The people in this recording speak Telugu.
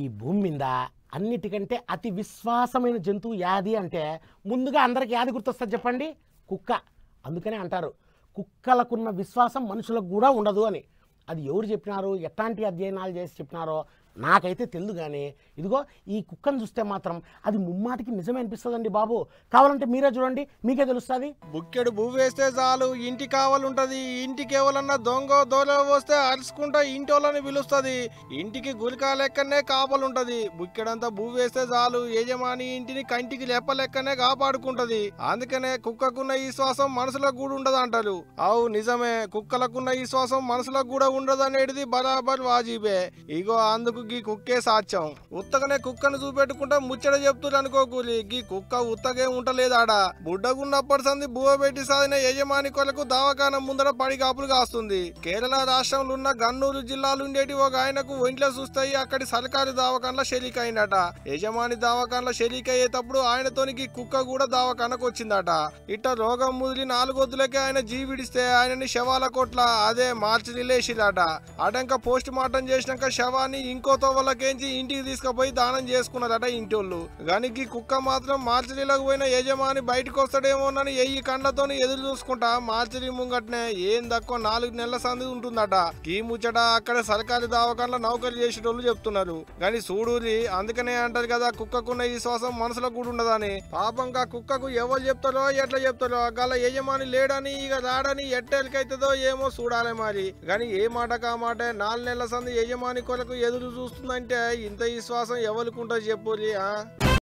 ఈ భూమి మీద అన్నిటికంటే అతి విశ్వాసమైన జంతువు యాది అంటే ముందుగా అందరికి యాది గుర్తొస్తుంది చెప్పండి కుక్క అందుకనే అంటారు కుక్కలకున్న విశ్వాసం మనుషులకు కూడా ఉండదు అని అది ఎవరు చెప్పినారు ఎట్లాంటి అధ్యయనాలు చేసి చెప్పినారో నాకైతే తెలుదు కానీ ఇదిగో ఈ కుక్కను చూస్తే మాత్రం అది ముమ్మాటికి నిజమే అనిపిస్తుందండి బాబు కావాలంటే మీరే చూడండి మీకే తెలుస్తుంది బుక్కెడు భూ వేస్తే చాలు ఇంటి కావాలంటది ఇంటికి ఎవరన్నా దొంగ దోల వస్తే అరుచుకుంటా ఇంటి వాళ్ళని పిలుస్తుంది ఇంటికి గురికా లెక్కనే కాపలుంటది బుక్కెడంతా భూ వేస్తే చాలు యజమాని ఇంటిని కంటికి లెప్ప లెక్కనే కాపాడుకుంటది అందుకనే కుక్కకున్న ఈ శ్వాసం మనసులకు కూడా ఉండదు అంటారు అవు నిజమే కుక్కలకున్న ఈ శ్వాసం మనసులో కూడా ఉండదు అనేది బరాబర్ వాజీబే ఇగో అందుకు గీ కుక్కే సాధ్యం ఉత్తగనే కుక్కను చూపెట్టుకుంటా ముచ్చట చెప్తుంది అనుకోకూలి గీ కుక్క ఉత్తగే ఉంటలేదాడా బుడ్డగున్నప్పటి సంది బువ పెట్టి సాధిన కొలకు దవాఖానం ముందర పడి కాపులు కాస్తుంది కేరళ రాష్ట్రంలో ఉన్న గన్నూరు ఉండేటి ఒక ఆయనకు ఒంట్లో చూస్తాయి అక్కడి సర్కారు దవాఖాన్ల షెరీక్ అయిందట యజమాని దవాఖాన్ల షెరీక్ అయ్యేటప్పుడు గీ కుక్క కూడా దావాఖానకు వచ్చిందట ఇట్ట రోగం ముదిలి నాలుగొద్దులకే ఆయన జీవిడిస్తే ఆయనని శవాల కోట్ల అదే మార్చి నిలేసిరాట ఆటంక పోస్ట్ మార్టం చేసినాక శవాన్ని ఇంకో వాళ్ళకేంచి ఇంటికి తీసుకుపోయి దానం చేసుకున్నారట ఇంటి వాళ్ళు గానికి కుక్క మాత్రం మార్చరీలకు పోయిన యజమాని బయటకు అని ఎయ్యి కండ్లతో ఎదురు చూసుకుంటా మార్చరి ముంగట్నే ఏం తక్కువ నాలుగు నెలల సంది ఉంటుందట కీ ముచ్చట అక్కడ సర్కారి దావకాండ్ల నౌకరీ చేసేటోళ్ళు చెప్తున్నారు గాని సూడూరి అందుకనే అంటారు కదా కుక్కకున్న ఈ శ్వాసం మనసులో కూడా ఉండదని పాపంగా కుక్కకు ఎవరు చెప్తారో ఎట్లా చెప్తారో గల యజమాని లేడని ఇక రాడని ఎట్టెలకైతుందో ఏమో చూడాలి మరి గాని ఏ మాట కా మాట నాలుగు నెలల సంది యజమాని కొరకు ఎదురు చూస్తుందంటే ఇంత విశ్వాసం ఎవరికి ఉంటుంది చెప్పులే